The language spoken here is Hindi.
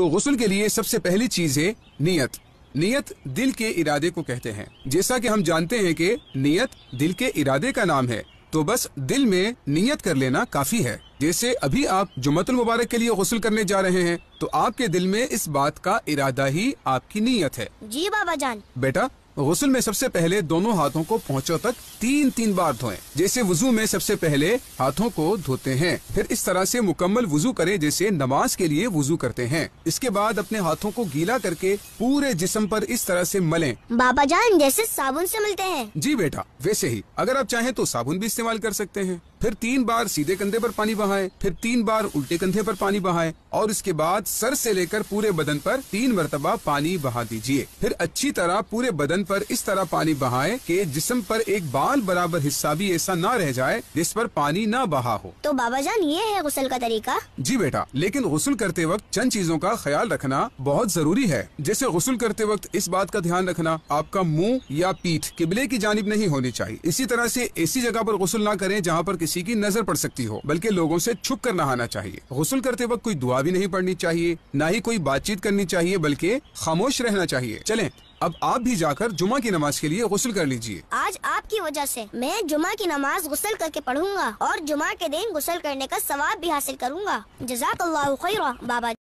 तो गसल के लिए सबसे पहली चीज है नीयत नीयत दिल के इरादे को कहते हैं जैसा कि हम जानते हैं कि नीयत दिल के इरादे का नाम है तो बस दिल में नीयत कर लेना काफी है जैसे अभी आप जुमतुल मुबारक के लिए गसल करने जा रहे हैं तो आपके दिल में इस बात का इरादा ही आपकी नीयत है जी बाबा जान बेटा गसल में सबसे पहले दोनों हाथों को पहुँचो तक तीन तीन बार धोएं जैसे वजू में सबसे पहले हाथों को धोते हैं फिर इस तरह से मुकम्मल वजू करें जैसे नमाज के लिए वजू करते हैं इसके बाद अपने हाथों को गीला करके पूरे जिसम पर इस तरह से मलें बाबा जान जैसे साबुन से मिलते हैं जी बेटा वैसे ही अगर आप चाहें तो साबुन भी इस्तेमाल कर सकते हैं फिर तीन बार सीधे कंधे पर पानी बहाएं फिर तीन बार उल्टे कंधे पर पानी बहाएं और इसके बाद सर से लेकर पूरे बदन पर तीन मरतबा पानी बहा दीजिए फिर अच्छी तरह पूरे बदन पर इस तरह पानी बहाए कि जिस्म पर एक बाल बराबर हिस्सा भी ऐसा ना रह जाए जिस पर पानी ना बहा हो तो बाबा जान ये है गुसल का तरीका जी बेटा लेकिन गुसल करते वक्त चंद चीजों का ख्याल रखना बहुत जरूरी है जैसे गुसल करते वक्त इस बात का ध्यान रखना आपका मुँह या पीठ किबले की जानब नहीं होनी चाहिए इसी तरह से ऐसी जगह पर गसल ना करें जहाँ पर किसी की नजर पड़ सकती हो बल्कि लोगों से छुप कर नहाना चाहिए गसल करते वक्त कोई दुआ भी नहीं पढ़नी चाहिए न ही कोई बातचीत करनी चाहिए बल्कि खामोश रहना चाहिए चले अब आप भी जाकर जुमा की नमाज के लिए गुसल कर लीजिए आज आपकी वजह से मैं जुमा की नमाज गुसल करके पढ़ूंगा और जुमा के दिन गुसल करने का सवाब भी हासिल करूंगा जजाक अल्लाह खैरा बाबा